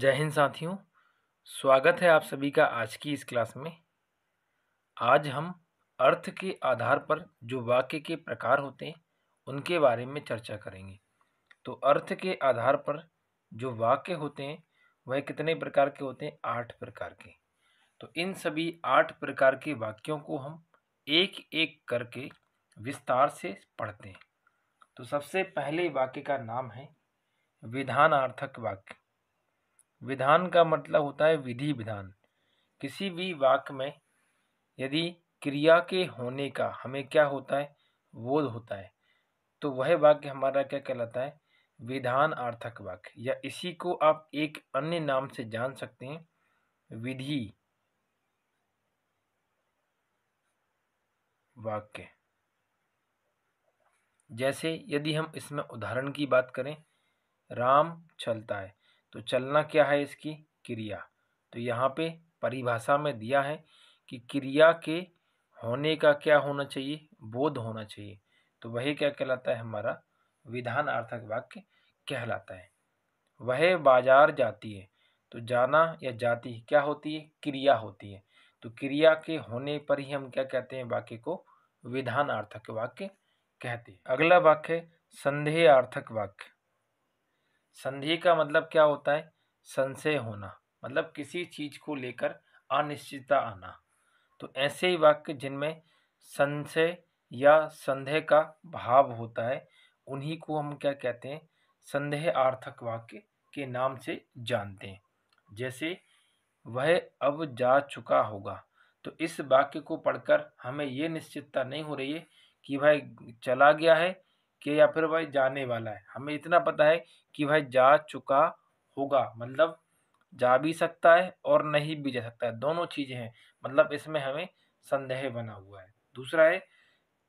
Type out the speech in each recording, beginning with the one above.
जय हिंद साथियों स्वागत है आप सभी का आज की इस क्लास में आज हम अर्थ के आधार पर जो वाक्य के प्रकार होते हैं उनके बारे में चर्चा करेंगे तो अर्थ के आधार पर जो वाक्य होते हैं वह कितने प्रकार के होते हैं आठ प्रकार के तो इन सभी आठ प्रकार के वाक्यों को हम एक एक करके विस्तार से पढ़ते हैं तो सबसे पहले वाक्य का नाम है विधानार्थक वाक्य विधान का मतलब होता है विधि विधान किसी भी वाक्य में यदि क्रिया के होने का हमें क्या होता है बोध होता है तो वह वाक्य हमारा क्या कहलाता है विधान आर्थक वाक्य या इसी को आप एक अन्य नाम से जान सकते हैं विधि वाक्य जैसे यदि हम इसमें उदाहरण की बात करें राम चलता है तो चलना क्या है इसकी क्रिया तो यहाँ पे परिभाषा में दिया है कि क्रिया के होने का क्या होना चाहिए बोध होना चाहिए तो वही क्या कहलाता है हमारा विधान अर्थक वाक्य कहलाता है वह बाजार जाती है तो जाना या जाती क्या होती है क्रिया होती है तो क्रिया के होने पर ही हम क्या कहते हैं वाक्य को विधान अर्थक वाक्य कहते हैं अगला वाक्य संदेह अर्थक वाक्य संधि का मतलब क्या होता है संशय होना मतलब किसी चीज़ को लेकर अनिश्चितता आना तो ऐसे ही वाक्य जिनमें संशय या संदेह का भाव होता है उन्हीं को हम क्या कहते हैं संदेह आर्थक वाक्य के नाम से जानते हैं जैसे वह अब जा चुका होगा तो इस वाक्य को पढ़कर हमें ये निश्चितता नहीं हो रही है कि वह चला गया है कि या फिर भाई जाने वाला है हमें इतना पता है कि भाई जा चुका होगा मतलब जा भी सकता है और नहीं भी जा सकता है दोनों चीज़ें हैं मतलब इसमें हमें संदेह बना हुआ है दूसरा है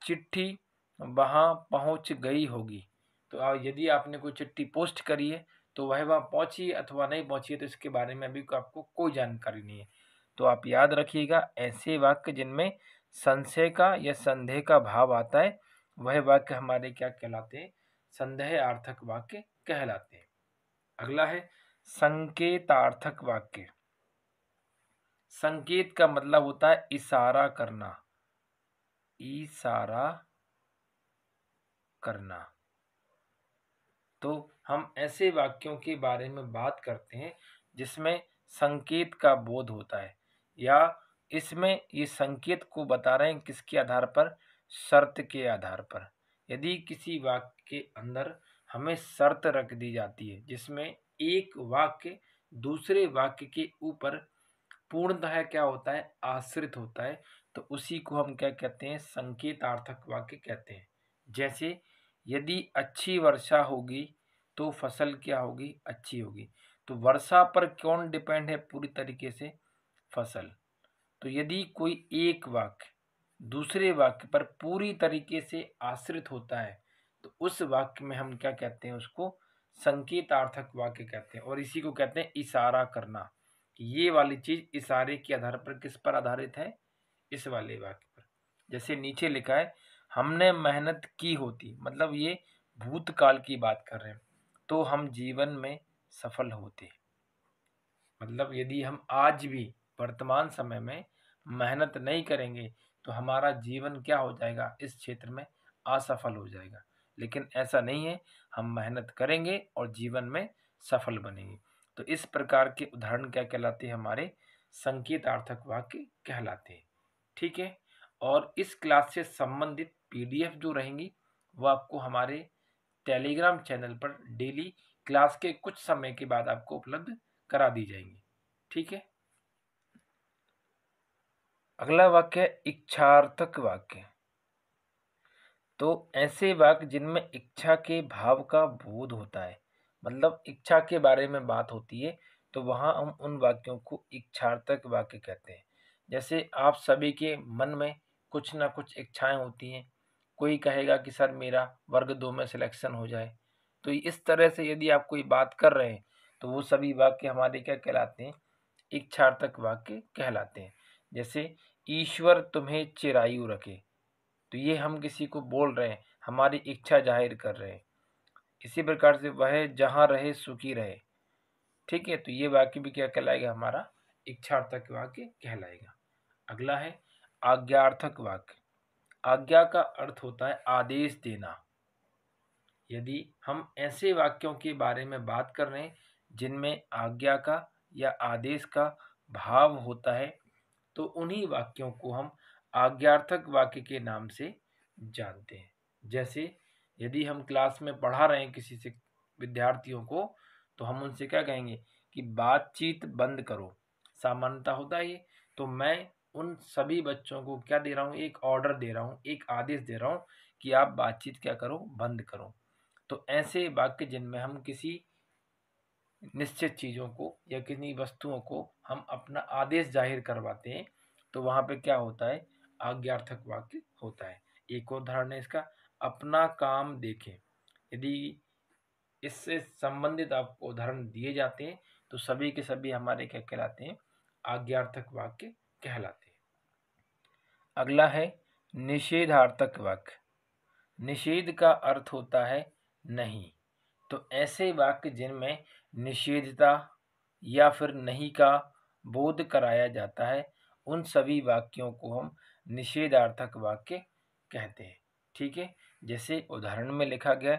चिट्ठी वहाँ पहुँच गई होगी तो यदि आपने कोई चिट्ठी पोस्ट करी है तो वह वहाँ पहुँची अथवा नहीं पहुँची तो इसके बारे में अभी आपको कोई जानकारी नहीं है तो आप याद रखिएगा ऐसे वाक्य जिनमें संशय का या संदेह का भाव आता है वह वाक्य हमारे क्या कहलाते हैं संदेह आर्थक वाक्य कहलाते हैं अगला है संकेतार्थक वाक्य संकेत का मतलब होता है इशारा करना इशारा करना तो हम ऐसे वाक्यों के बारे में बात करते हैं जिसमें संकेत का बोध होता है या इसमें ये संकेत को बता रहे हैं किसके आधार पर शर्त के आधार पर यदि किसी वाक्य के अंदर हमें शर्त रख दी जाती है जिसमें एक वाक्य दूसरे वाक्य के ऊपर पूर्णतः क्या होता है आश्रित होता है तो उसी को हम क्या कहते हैं संकेतार्थक वाक्य कहते हैं जैसे यदि अच्छी वर्षा होगी तो फसल क्या होगी अच्छी होगी तो वर्षा पर कौन डिपेंड है पूरी तरीके से फसल तो यदि कोई एक वाक्य दूसरे वाक्य पर पूरी तरीके से आश्रित होता है तो उस वाक्य में हम क्या कहते हैं उसको संकेतार्थक वाक्य कहते हैं और इसी को कहते हैं इशारा करना ये वाली चीज़ इशारे के आधार पर किस पर आधारित है इस वाले वाक्य पर जैसे नीचे लिखा है हमने मेहनत की होती मतलब ये भूतकाल की बात कर रहे हैं तो हम जीवन में सफल होते मतलब यदि हम आज भी वर्तमान समय में मेहनत नहीं करेंगे तो हमारा जीवन क्या हो जाएगा इस क्षेत्र में असफल हो जाएगा लेकिन ऐसा नहीं है हम मेहनत करेंगे और जीवन में सफल बनेंगे तो इस प्रकार के उदाहरण क्या कहलाते हैं हमारे संकेतार्थक वाक्य कहलाते हैं ठीक है और इस क्लास से संबंधित पीडीएफ जो रहेंगी वह आपको हमारे टेलीग्राम चैनल पर डेली क्लास के कुछ समय के बाद आपको उपलब्ध करा दी जाएंगी ठीक है अगला वाक्य है इच्छार्थक वाक्य तो ऐसे वाक्य जिनमें इच्छा के भाव का बोध होता है मतलब इच्छा के बारे में बात होती है तो वहाँ हम उन वाक्यों को इच्छार्थक वाक्य कहते हैं जैसे आप सभी के मन में कुछ ना कुछ इच्छाएं होती हैं कोई कहेगा कि सर मेरा वर्ग दो में सिलेक्शन हो जाए तो इस तरह से यदि आप कोई बात कर रहे हैं तो वो सभी वाक्य हमारे क्या कहलाते हैं इच्छार्थक वाक्य कहलाते हैं जैसे ईश्वर तुम्हें चिरायु रखे तो ये हम किसी को बोल रहे हैं हमारी इच्छा जाहिर कर रहे हैं इसी प्रकार से वह जहाँ रहे सुखी रहे ठीक है तो ये वाक्य भी क्या कहलाएगा हमारा इच्छार्थक वाक्य कहलाएगा अगला है आज्ञार्थक वाक्य आज्ञा का अर्थ होता है आदेश देना यदि हम ऐसे वाक्यों के बारे में बात कर रहे हैं जिनमें आज्ञा का या आदेश का भाव होता है तो उन्हीं वाक्यों को हम आज्ञार्थक वाक्य के नाम से जानते हैं जैसे यदि हम क्लास में पढ़ा रहे हैं किसी से विद्यार्थियों को तो हम उनसे क्या कहेंगे कि बातचीत बंद करो सामान्यता होता है तो मैं उन सभी बच्चों को क्या दे रहा हूँ एक ऑर्डर दे रहा हूँ एक आदेश दे रहा हूँ कि आप बातचीत क्या करो बंद करो तो ऐसे वाक्य जिनमें हम किसी निश्चित चीज़ों को या किन्हीं वस्तुओं को हम अपना आदेश जाहिर करवाते हैं तो वहाँ पे क्या होता है आज्ञार्थक वाक्य होता है एक और उदाहरण है इसका अपना काम देखें यदि इससे संबंधित आपको उदाहरण दिए जाते हैं तो सभी के सभी हमारे क्या कहलाते हैं आज्ञार्थक वाक्य कहलाते हैं अगला है निषेधार्थक वाक्य निषेध का अर्थ होता है नहीं तो ऐसे वाक्य जिनमें निषेधता या फिर नहीं का बोध कराया जाता है उन सभी वाक्यों को हम निषेधार्थक वाक्य कहते हैं ठीक है जैसे उदाहरण में लिखा गया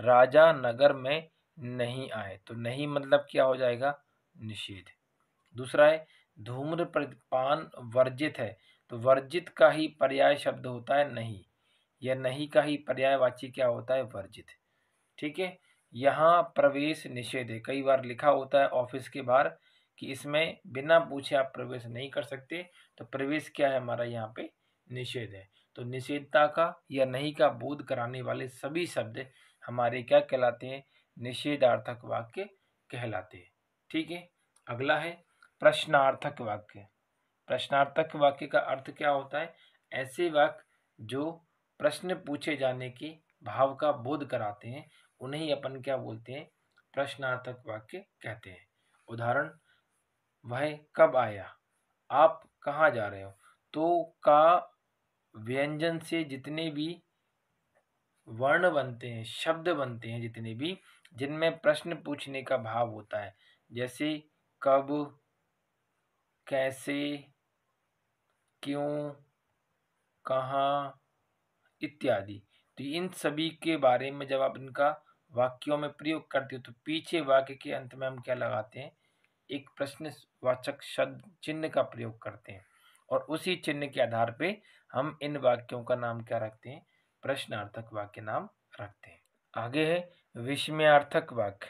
राजा नगर में नहीं आए तो नहीं मतलब क्या हो जाएगा निषेध दूसरा है धूम्र प्रतिपान वर्जित है तो वर्जित का ही पर्याय शब्द होता है नहीं या नहीं का ही पर्याय वाची क्या होता है वर्जित ठीक है यहाँ प्रवेश निषेध है कई बार लिखा होता है ऑफिस के बाहर कि इसमें बिना पूछे आप प्रवेश नहीं कर सकते तो प्रवेश क्या है हमारा यहाँ पे निषेध है तो निषेधता का या नहीं का बोध कराने वाले सभी शब्द हमारे क्या कहलाते हैं निषेधार्थक वाक्य कहलाते हैं ठीक है अगला है प्रश्नार्थक वाक्य प्रश्नार्थक वाक्य का अर्थ क्या होता है ऐसे वाक्य जो प्रश्न पूछे जाने के भाव का बोध कराते हैं उन्हें ही अपन क्या बोलते हैं प्रश्नार्थक वाक्य कहते हैं उदाहरण वह कब आया आप कहाँ जा रहे हो तो का व्यंजन से जितने भी वर्ण बनते हैं शब्द बनते हैं जितने भी जिनमें प्रश्न पूछने का भाव होता है जैसे कब कैसे क्यों कहाँ इत्यादि तो इन सभी के बारे में जब आप इनका वाक्यों में प्रयोग करते हो तो पीछे वाक्य के अंत में हम क्या लगाते हैं एक प्रश्नवाचक शब्द चिन्ह का प्रयोग करते हैं और उसी चिन्ह के आधार पे हम इन वाक्यों का नाम क्या रखते हैं प्रश्नार्थक वाक्य नाम रखते हैं आगे है विस्मयार्थक वाक्य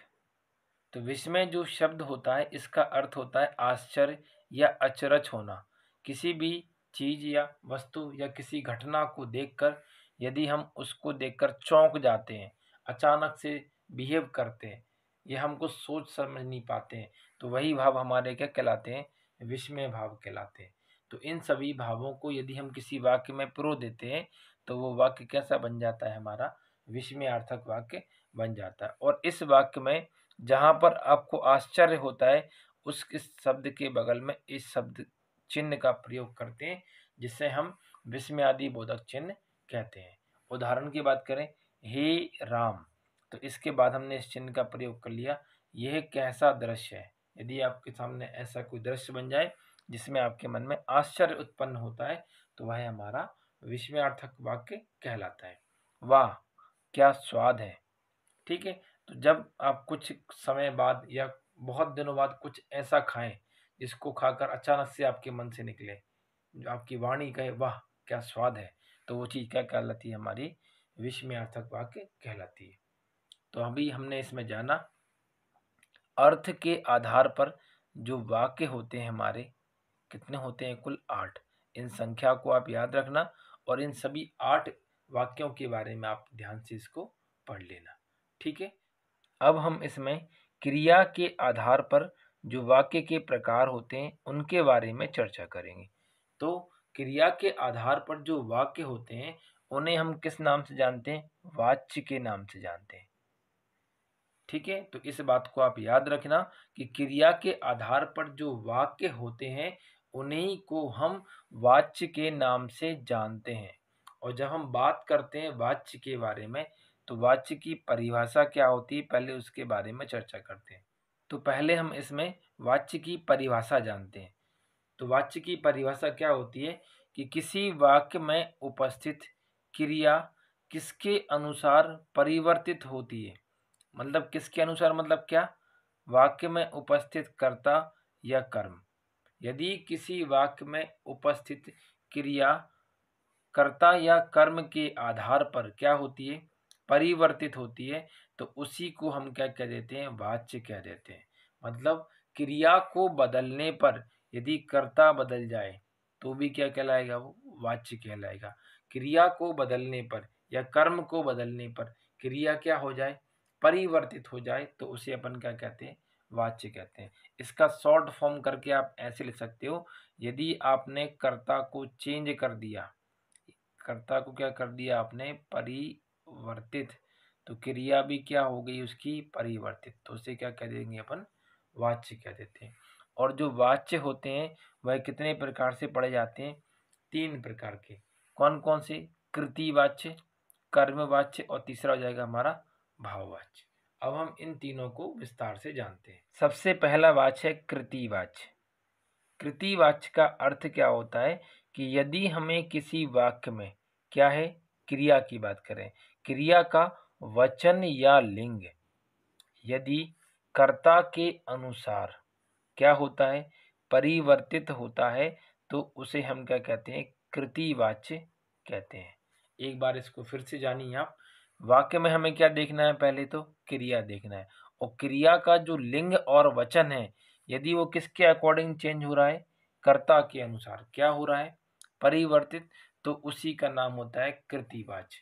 तो विस्मय जो शब्द होता है इसका अर्थ होता है आश्चर्य या अचरज होना किसी भी चीज़ या वस्तु या किसी घटना को देखकर यदि हम उसको देखकर चौंक जाते हैं अचानक से बिहेव करते हैं ये हमको सोच समझ नहीं पाते हैं तो वही भाव हमारे क्या कहलाते हैं विस्मय भाव कहलाते हैं तो इन सभी भावों को यदि हम किसी वाक्य में प्रो देते हैं तो वो वाक्य कैसा बन जाता है हमारा विस्मयार्थक वाक्य बन जाता है और इस वाक्य में जहाँ पर आपको आश्चर्य होता है उस किस शब्द के बगल में इस शब्द चिन्ह का प्रयोग करते हैं जिसे हम विस्मयादि बोधक चिन्ह कहते हैं उदाहरण की बात करें हे राम तो इसके बाद हमने इस चिन्ह का प्रयोग कर लिया यह कैसा दृश्य है यदि आपके सामने ऐसा कोई दृश्य बन जाए जिसमें आपके मन में आश्चर्य उत्पन्न होता है तो वह हमारा विस्मयार्थक वाक्य कहलाता है वाह क्या स्वाद है ठीक है तो जब आप कुछ समय बाद या बहुत दिनों बाद कुछ ऐसा खाएं जिसको खाकर अचानक से आपके मन से निकले जो आपकी वाणी कहे वाह क्या स्वाद है तो वो चीज़ क्या कहलाती है हमारी विस्मयार्थक वाक्य कहलाती है तो अभी हमने इसमें जाना अर्थ के आधार पर जो वाक्य होते हैं हमारे कितने होते हैं कुल आठ इन संख्या को आप याद रखना और इन सभी आठ वाक्यों के बारे में आप ध्यान से इसको पढ़ लेना ठीक है अब हम इसमें क्रिया के आधार पर जो वाक्य के प्रकार होते हैं उनके बारे में चर्चा करेंगे तो क्रिया के आधार पर जो वाक्य होते हैं उन्हें हम किस नाम से जानते हैं वाच्य के नाम से जानते हैं ठीक है तो इस बात को आप याद रखना कि क्रिया के आधार पर जो वाक्य होते हैं उन्हीं को हम वाच्य के नाम से जानते हैं और जब हम बात करते हैं वाच्य के बारे में तो वाच्य की परिभाषा क्या होती है पहले उसके बारे में चर्चा करते हैं तो पहले हम इसमें वाच्य की परिभाषा जानते हैं तो वाच्य की परिभाषा क्या होती है कि किसी वाक्य में उपस्थित क्रिया किसके अनुसार परिवर्तित होती है मतलब किसके अनुसार मतलब क्या वाक्य में उपस्थित कर्ता या कर्म यदि किसी वाक्य में उपस्थित क्रिया कर्ता या कर्म के आधार पर क्या होती है परिवर्तित होती है तो उसी को हम क्या कह देते हैं वाच्य कह देते हैं मतलब क्रिया को बदलने पर यदि कर्ता बदल जाए तो भी क्या कहलाएगा वो वाच्य कहलाएगा क्रिया को बदलने पर या कर्म को बदलने पर क्रिया क्या हो जाए परिवर्तित हो जाए तो उसे अपन क्या कहते हैं वाच्य कहते हैं इसका शॉर्ट फॉर्म करके आप ऐसे लिख सकते हो यदि आपने कर्ता को चेंज कर दिया कर्ता को क्या कर दिया आपने परिवर्तित तो क्रिया भी क्या हो गई उसकी परिवर्तित तो उसे क्या कह देंगे अपन वाच्य कह देते हैं और जो वाच्य होते हैं वह कितने प्रकार से पढ़े जाते हैं तीन प्रकार के कौन कौन से कृति वाच्य कर्म वाच्य और तीसरा हो जाएगा हमारा भाववाच्य अब हम इन तीनों को विस्तार से जानते हैं सबसे पहला वाच्य है कृतिवाच्य कृतिवाच्य का अर्थ क्या होता है कि यदि हमें किसी वाक्य में क्या है क्रिया की बात करें क्रिया का वचन या लिंग यदि कर्ता के अनुसार क्या होता है परिवर्तित होता है तो उसे हम क्या कहते हैं कृतिवाच्य कहते हैं एक बार इसको फिर से जानिए आप वाक्य में हमें क्या देखना है पहले तो क्रिया देखना है और क्रिया का जो लिंग और वचन है यदि वो किसके अकॉर्डिंग चेंज हो रहा है कर्ता के अनुसार क्या हो रहा है परिवर्तित तो उसी का नाम होता है कृतिवाच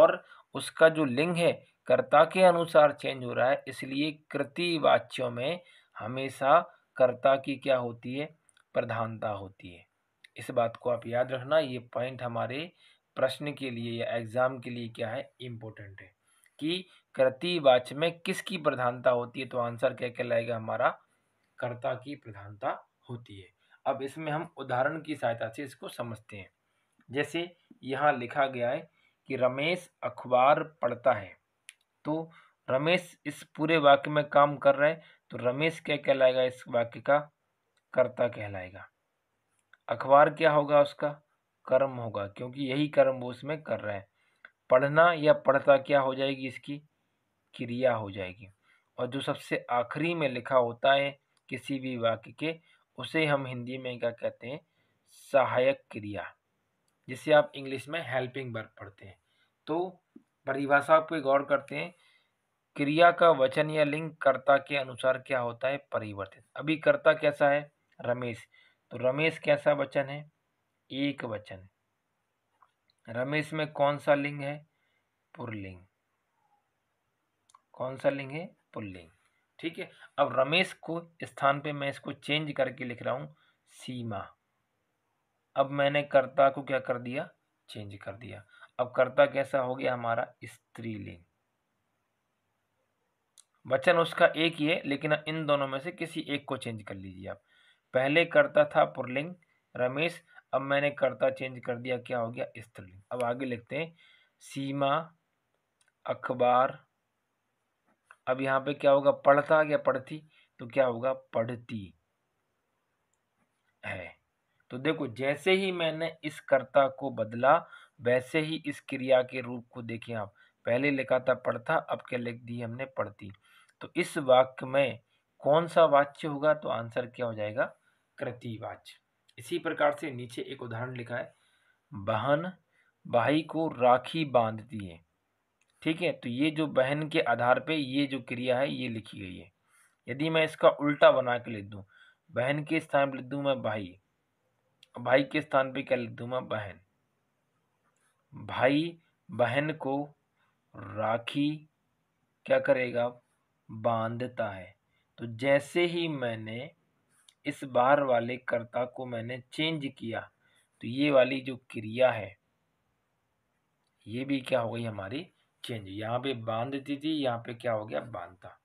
और उसका जो लिंग है कर्ता के अनुसार चेंज हो रहा है इसलिए कृतिवाच्यों में हमेशा कर्ता की क्या होती है प्रधानता होती है इस बात को आप याद रखना ये पॉइंट हमारे प्रश्न के लिए या एग्ज़ाम के लिए क्या है इम्पोर्टेंट है कि कृतिवाच में किसकी प्रधानता होती है तो आंसर क्या कहलाएगा हमारा कर्ता की प्रधानता होती है अब इसमें हम उदाहरण की सहायता से इसको समझते हैं जैसे यहाँ लिखा गया है कि रमेश अखबार पढ़ता है तो रमेश इस पूरे वाक्य में काम कर रहे हैं तो रमेश क्या कहलाएगा इस वाक्य का कर्ता कहलाएगा अखबार क्या होगा उसका कर्म होगा क्योंकि यही कर्म वो उसमें कर रहे हैं पढ़ना या पढ़ता क्या हो जाएगी इसकी क्रिया हो जाएगी और जो सबसे आखिरी में लिखा होता है किसी भी वाक्य के उसे हम हिंदी में क्या कहते हैं सहायक क्रिया जिसे आप इंग्लिश में हेल्पिंग वर्ब पढ़ते हैं तो परिभाषा पे गौर करते हैं क्रिया का वचन या लिंग कर्ता के अनुसार क्या होता है परिवर्तित अभी कर्ता कैसा है रमेश तो रमेश कैसा वचन है एक वचन रमेश में कौन सा लिंग है पुरलिंग कौन सा लिंग है पुल्लिंग ठीक है अब रमेश को स्थान पे मैं इसको चेंज करके लिख रहा हूँ सीमा अब मैंने कर्ता को क्या कर दिया चेंज कर दिया अब कर्ता कैसा हो गया हमारा स्त्रीलिंग वचन उसका एक ही है लेकिन इन दोनों में से किसी एक को चेंज कर लीजिए आप पहले करता था पुरलिंग रमेश अब मैंने कर्ता चेंज कर दिया क्या हो गया स्त्रीलिंग अब आगे लिखते हैं सीमा अखबार अब यहाँ पे क्या होगा पढ़ता या पढ़ती तो क्या होगा पढ़ती है तो देखो जैसे ही मैंने इस कर्ता को बदला वैसे ही इस क्रिया के रूप को देखें आप पहले लिखा था पढ़ता अब क्या लिख दी हमने पढ़ती तो इस वाक्य में कौन सा वाच्य होगा तो आंसर क्या हो जाएगा कृतिवाच इसी प्रकार से नीचे एक उदाहरण लिखा है बहन भाई को राखी बांधती है ठीक है तो ये जो बहन के आधार पे ये जो क्रिया है ये लिखी गई है यदि मैं इसका उल्टा बना के लिख दूँ बहन के स्थान पर लिख दूँ मैं भाई भाई के स्थान पे क्या लिख दूँ मैं बहन भाई बहन को राखी क्या करेगा बांधता है तो जैसे ही मैंने इस बार वाले कर्ता को मैंने चेंज किया तो ये वाली जो क्रिया है ये भी क्या हो गई हमारी चेंज यहाँ पे बांधती थी यहाँ पे क्या हो गया बांधता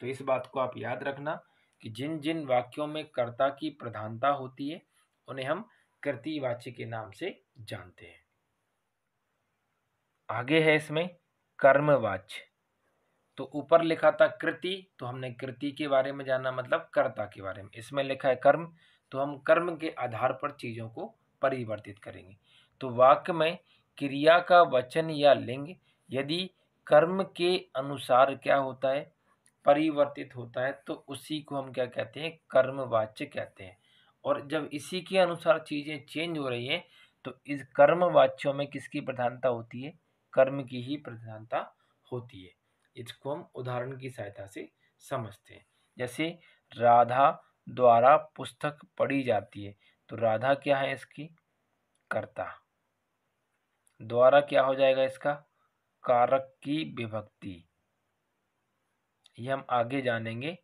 तो इस बात को आप याद रखना कि जिन जिन वाक्यों में कर्ता की प्रधानता होती है उन्हें हम कृतिवाच्य के नाम से जानते हैं आगे है इसमें कर्मवाच्य तो ऊपर लिखा था कृति तो हमने कृति के बारे में जाना मतलब कर्ता के बारे में इसमें लिखा है कर्म तो हम कर्म के आधार पर चीज़ों को परिवर्तित करेंगे तो वाक्य में क्रिया का वचन या लिंग यदि कर्म के अनुसार क्या होता है परिवर्तित होता है तो उसी को हम क्या कहते हैं कर्मवाच्य कहते हैं और जब इसी के अनुसार चीज़ें चेंज हो रही हैं तो इस कर्मवाच्यों में किसकी प्रधानता होती है कर्म की ही प्रधानता होती है इसको हम उदाहरण की सहायता से समझते हैं जैसे राधा द्वारा पुस्तक पढ़ी जाती है तो राधा क्या है इसकी कर्ता द्वारा क्या हो जाएगा इसका कारक की विभक्ति ये हम आगे जानेंगे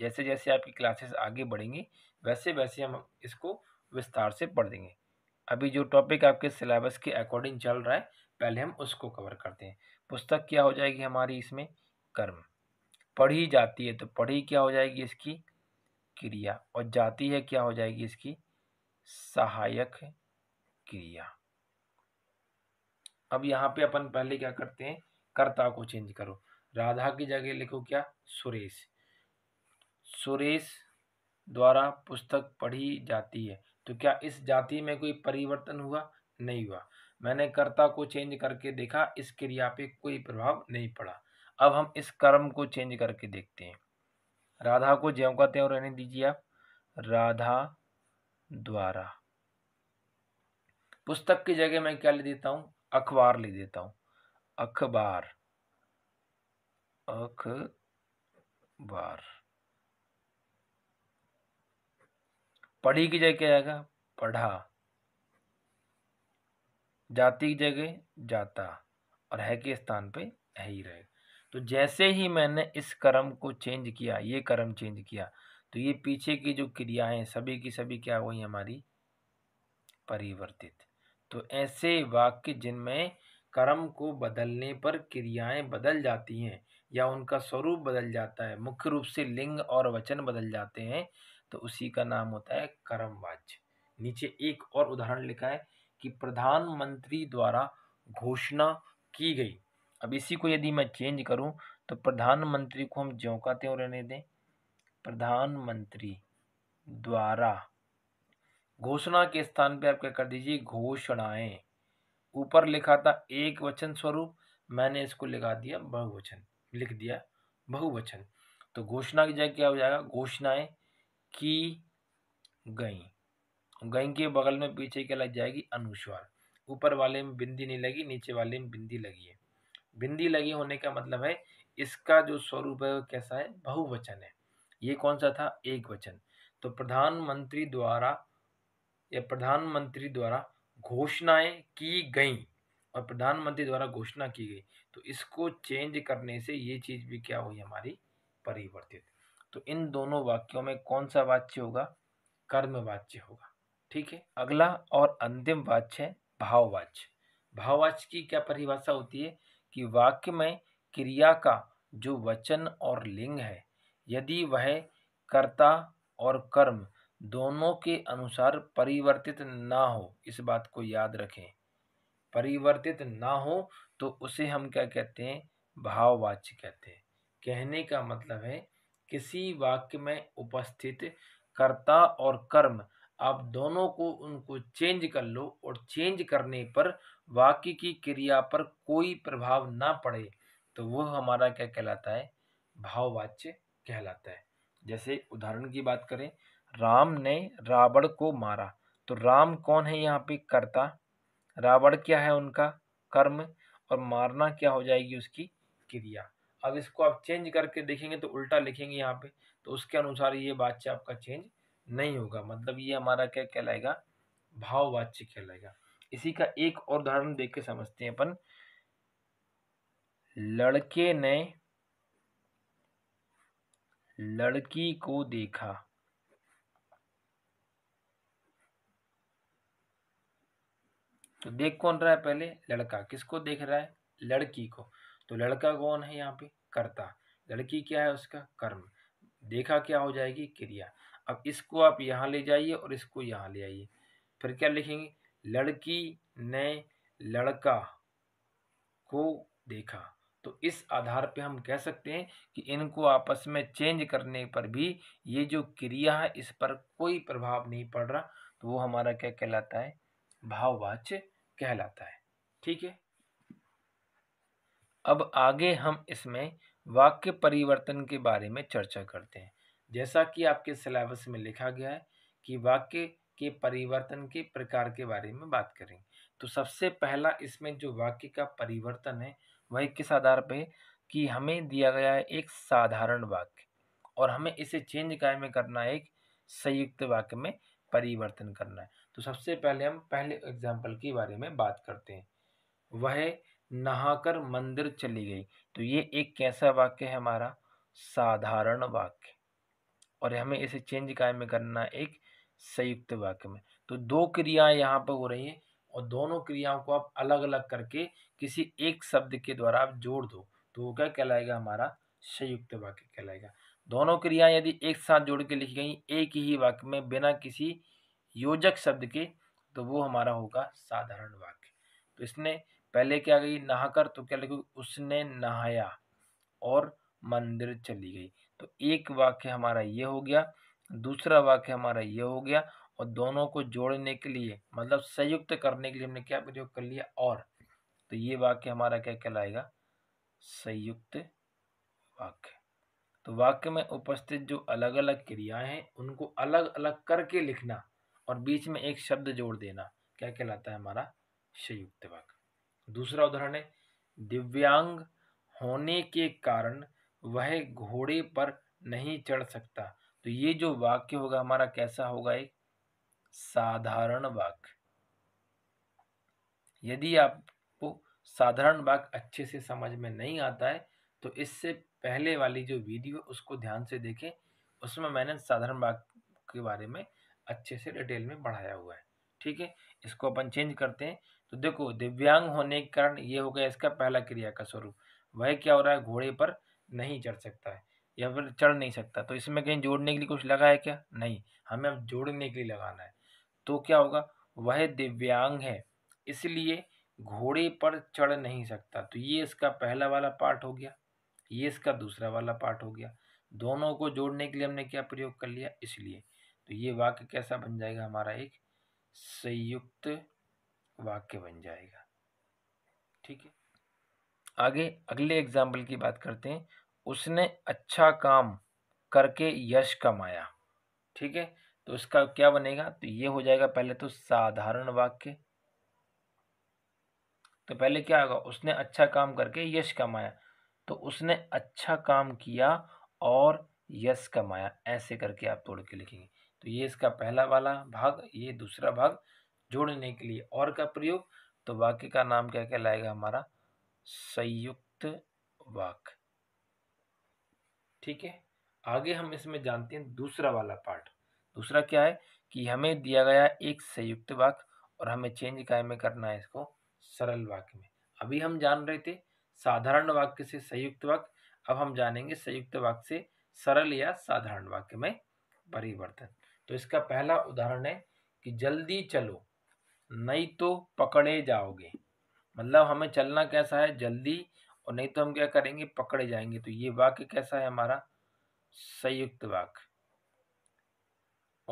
जैसे जैसे आपकी क्लासेस आगे बढ़ेंगी वैसे वैसे हम इसको विस्तार से पढ़ देंगे अभी जो टॉपिक आपके सिलेबस के अकॉर्डिंग चल रहा है पहले हम उसको कवर करते हैं पुस्तक क्या हो जाएगी हमारी इसमें कर्म पढ़ी जाती है तो पढ़ी क्या हो जाएगी इसकी क्रिया और जाती है क्या हो जाएगी इसकी सहायक क्रिया अब यहाँ पे अपन पहले क्या करते हैं कर्ता को चेंज करो राधा की जगह लिखो क्या सुरेश सुरेश द्वारा पुस्तक पढ़ी जाती है तो क्या इस जाति में कोई परिवर्तन हुआ नहीं हुआ मैंने कर्ता को चेंज करके देखा इस क्रिया पे कोई प्रभाव नहीं पड़ा अब हम इस कर्म को चेंज करके देखते हैं राधा को ज्यों का त्यों रहने दीजिए आप राधा द्वारा पुस्तक की जगह मैं क्या ले देता हूँ अखबार ले देता हूँ अखबार अखबार पढ़ी की जगह क्या जाएगा पढ़ा जाति की जगह जाता और है के स्थान पे है ही रहेगा तो जैसे ही मैंने इस कर्म को चेंज किया ये कर्म चेंज किया तो ये पीछे की जो क्रियाएं सभी की सभी क्या हुई हमारी परिवर्तित तो ऐसे वाक्य जिनमें कर्म को बदलने पर क्रियाएं बदल जाती हैं या उनका स्वरूप बदल जाता है मुख्य रूप से लिंग और वचन बदल जाते हैं तो उसी का नाम होता है कर्मवाच्य नीचे एक और उदाहरण लिखा है कि प्रधानमंत्री द्वारा घोषणा की गई अब इसी को यदि मैं चेंज करूं तो प्रधानमंत्री को हम ज्यों का त्यों रहने दें प्रधानमंत्री द्वारा घोषणा के स्थान पे आप क्या कर दीजिए घोषणाएं ऊपर लिखा था एक वचन स्वरूप मैंने इसको लिखा दिया बहुवचन लिख दिया बहुवचन तो घोषणा की जगह क्या हो जाएगा घोषणाएं की गई गई के बगल में पीछे क्या लग जाएगी अनुस्वार ऊपर वाले में बिंदी नहीं लगी नीचे वाले में बिंदी लगी है बिंदी लगी होने का मतलब है इसका जो स्वरूप है वो कैसा है बहुवचन है ये कौन सा था एक वचन तो प्रधानमंत्री द्वारा या प्रधानमंत्री द्वारा घोषणाएं की गई और प्रधानमंत्री द्वारा घोषणा की गई तो इसको चेंज करने से ये चीज़ भी क्या हुई हमारी परिवर्तित तो इन दोनों वाक्यों में कौन सा वाच्य होगा कर्म वाच्य होगा ठीक है अगला और अंतिम वाच्य है भाववाच्य भाववाच्य की क्या परिभाषा होती है कि वाक्य में क्रिया का जो वचन और लिंग है यदि वह कर्ता और कर्म दोनों के अनुसार परिवर्तित ना हो इस बात को याद रखें परिवर्तित ना हो तो उसे हम क्या कहते हैं भाववाच्य कहते हैं कहने का मतलब है किसी वाक्य में उपस्थित कर्ता और कर्म आप दोनों को उनको चेंज कर लो और चेंज करने पर वाक्य की क्रिया पर कोई प्रभाव ना पड़े तो वह हमारा क्या कहलाता है भाववाच्य कहलाता है जैसे उदाहरण की बात करें राम ने रावण को मारा तो राम कौन है यहाँ पे कर्ता रावण क्या है उनका कर्म और मारना क्या हो जाएगी उसकी क्रिया अब इसको आप चेंज करके देखेंगे तो उल्टा लिखेंगे यहाँ पे तो उसके अनुसार ये वाच्य आपका चेंज नहीं होगा मतलब ये हमारा क्या कहलाएगा भाववाच्य कहलाएगा इसी का एक और उदाहरण देख के समझते हैं अपन लड़के ने लड़की को देखा तो देख कौन रहा है पहले लड़का किसको देख रहा है लड़की को तो लड़का कौन है यहाँ पे कर्ता लड़की क्या है उसका कर्म देखा क्या हो जाएगी क्रिया अब इसको आप यहाँ ले जाइए और इसको यहाँ ले आइए फिर क्या लिखेंगे लड़की ने लड़का को देखा तो इस आधार पे हम कह सकते हैं कि इनको आपस में चेंज करने पर भी ये जो क्रिया है इस पर कोई प्रभाव नहीं पड़ रहा तो वो हमारा क्या कहलाता है भाववाच्य कहलाता है ठीक है अब आगे हम इसमें वाक्य परिवर्तन के बारे में चर्चा करते हैं जैसा कि आपके सिलेबस में लिखा गया है कि वाक्य के परिवर्तन के प्रकार के बारे में बात करें तो सबसे पहला इसमें जो वाक्य का परिवर्तन है वह किस आधार पर कि हमें दिया गया है एक साधारण वाक्य और हमें इसे चेंज काय में करना है एक संयुक्त वाक्य में परिवर्तन करना है तो सबसे पहले हम पहले एग्जाम्पल के बारे में बात करते हैं वह नहाकर मंदिर चली गई तो ये एक कैसा वाक्य है हमारा साधारण वाक्य और हमें इसे चेंज काय में करना एक संयुक्त वाक्य में तो दो क्रियाएं यहाँ पर हो रही हैं और दोनों क्रियाओं को आप अलग अलग करके किसी एक शब्द के द्वारा आप जोड़ दो तो वो क्या कहलाएगा हमारा संयुक्त वाक्य कहलाएगा दोनों क्रियाएं यदि एक साथ जोड़ के लिखी गई एक ही वाक्य में बिना किसी योजक शब्द के तो वो हमारा होगा साधारण वाक्य तो इसने पहले क्या गई नहाकर तो क्या लिखोगे उसने नहाया और मंदिर चली गई तो एक वाक्य हमारा ये हो गया दूसरा वाक्य हमारा ये हो गया और दोनों को जोड़ने के लिए मतलब संयुक्त करने के लिए हमने क्या प्रयोग कर लिया और तो ये वाक्य हमारा क्या कहलाएगा संयुक्त वाक्य तो वाक्य में उपस्थित जो अलग अलग क्रियाएं हैं उनको अलग अलग करके लिखना और बीच में एक शब्द जोड़ देना क्या कहलाता है हमारा संयुक्त वाक्य दूसरा उदाहरण है दिव्यांग होने के कारण वह घोड़े पर नहीं चढ़ सकता तो ये जो वाक्य होगा हमारा कैसा होगा एक साधारण वाक्य यदि आपको साधारण वाक्य अच्छे से समझ में नहीं आता है तो इससे पहले वाली जो वीडियो उसको ध्यान से देखें उसमें मैंने साधारण वाक्य के बारे में अच्छे से डिटेल में बढ़ाया हुआ है ठीक है इसको अपन चेंज करते हैं तो देखो दिव्यांग होने के कारण ये हो गया इसका पहला क्रिया का स्वरूप वह क्या हो रहा है घोड़े पर नहीं चढ़ सकता है या फिर चढ़ नहीं सकता तो इसमें कहीं जोड़ने के लिए कुछ लगा है क्या नहीं हमें अब जोड़ने के लिए लगाना है तो क्या होगा वह दिव्यांग है इसलिए घोड़े पर चढ़ नहीं सकता तो ये इसका पहला वाला पार्ट हो गया ये इसका दूसरा वाला पार्ट हो गया दोनों को जोड़ने के लिए हमने क्या प्रयोग कर लिया इसलिए तो ये वाक्य कैसा बन जाएगा हमारा एक संयुक्त वाक्य बन जाएगा ठीक है आगे अगले एग्जाम्पल की बात करते हैं उसने अच्छा काम करके यश कमाया ठीक है तो इसका क्या बनेगा तो ये हो जाएगा पहले तो साधारण वाक्य तो पहले क्या होगा उसने अच्छा काम करके यश कमाया तो उसने अच्छा काम किया और यश कमाया ऐसे करके आप तोड़ के लिखेंगे तो ये इसका पहला वाला भाग ये दूसरा भाग जोड़ने के लिए और का प्रयोग तो वाक्य का नाम क्या कहलाएगा हमारा संयुक्त वाक्य ठीक है आगे हम इसमें जानते हैं दूसरा वाला पार्ट दूसरा क्या है कि हमें दिया गया एक संयुक्त वाक्य और हमें चेंज काय में करना है इसको सरल वाक्य में अभी हम जान रहे थे साधारण वाक्य से संयुक्त वाक्य अब हम जानेंगे संयुक्त वाक्य से सरल या साधारण वाक्य में परिवर्तन तो इसका पहला उदाहरण है कि जल्दी चलो नहीं तो पकड़े जाओगे मतलब हमें चलना कैसा है जल्दी और नहीं तो हम क्या करेंगे पकड़े जाएंगे तो ये वाक्य कैसा है हमारा संयुक्त वाक्य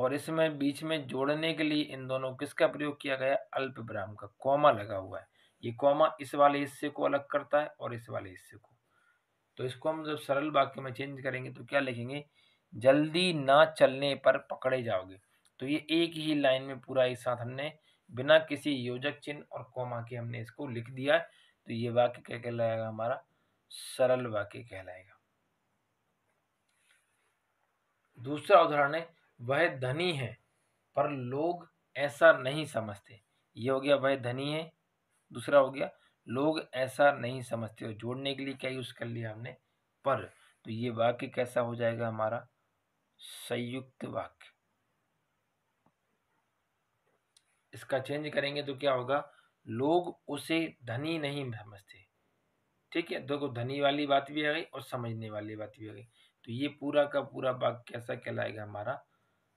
और इसमें बीच में जोड़ने के लिए इन दोनों किसका प्रयोग किया गया अल्प विराम का कौमा लगा हुआ है ये कौमा इस वाले हिस्से को अलग करता है और इस वाले हिस्से को तो इसको हम जब सरल वाक्य में चेंज करेंगे तो क्या लिखेंगे जल्दी ना चलने पर पकड़े जाओगे तो ये एक ही लाइन में पूरा एक साथ हमने बिना किसी योजक चिन्ह और कौमा के हमने इसको लिख दिया तो ये वाक्य क्या कहलाएगा हमारा सरल वाक्य कहलाएगा दूसरा उदाहरण है वह धनी है पर लोग ऐसा नहीं समझते ये हो गया वह धनी है दूसरा हो गया लोग ऐसा नहीं समझते और जोड़ने के लिए क्या यूज़ कर लिया हमने पर तो ये वाक्य कैसा हो जाएगा हमारा संयुक्त वाक्य इसका चेंज करेंगे तो क्या होगा लोग उसे धनी नहीं समझते ठीक है देखो धनी वाली बात भी आ गई और समझने वाली बात भी आ गई तो ये पूरा का पूरा भाग कैसा कहलाएगा हमारा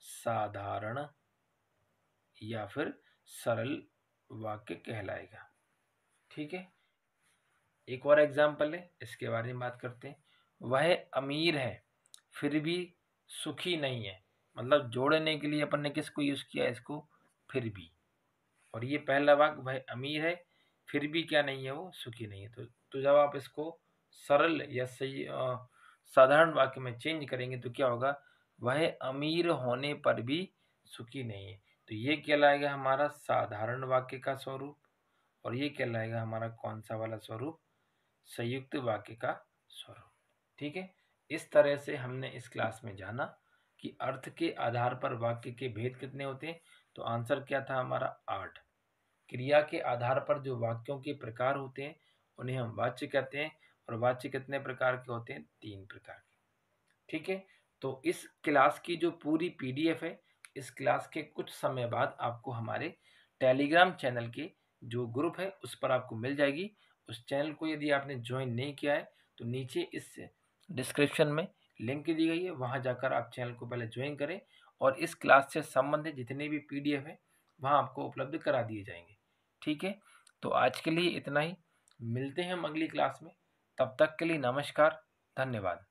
साधारण या फिर सरल वाक्य कहलाएगा ठीक है एक और एग्जाम्पल है इसके बारे में बात करते हैं वह अमीर है फिर भी सुखी नहीं है मतलब जोड़ने के लिए अपन ने किसको यूज़ किया इसको फिर भी और ये पहला वाक भाई अमीर है फिर भी क्या नहीं है वो सुखी नहीं है तो तो जब आप इसको सरल या सही साधारण वाक्य में चेंज करेंगे तो क्या होगा वह अमीर होने पर भी सुखी नहीं है तो ये कहलाएगा हमारा साधारण वाक्य का स्वरूप और ये कहलाएगा हमारा कौन सा वाला स्वरूप संयुक्त वाक्य का स्वरूप ठीक है इस तरह से हमने इस क्लास में जाना कि अर्थ के आधार पर वाक्य के भेद कितने होते हैं तो आंसर क्या था हमारा आठ क्रिया के आधार पर जो वाक्यों के प्रकार होते हैं उन्हें हम वाच्य कहते हैं और वाच्य कितने प्रकार के होते हैं तीन प्रकार के ठीक है तो इस क्लास की जो पूरी पीडीएफ है इस क्लास के कुछ समय बाद आपको हमारे टेलीग्राम चैनल के जो ग्रुप है उस पर आपको मिल जाएगी उस चैनल को यदि आपने ज्वाइन नहीं किया है तो नीचे इस डिस्क्रिप्शन में लिंक दी गई है वहाँ जाकर आप चैनल को पहले ज्वाइन करें और इस क्लास से संबंधित जितने भी पी डी है वहाँ आपको उपलब्ध करा दिए जाएंगे ठीक है तो आज के लिए इतना ही मिलते हैं हम अगली क्लास में तब तक के लिए नमस्कार धन्यवाद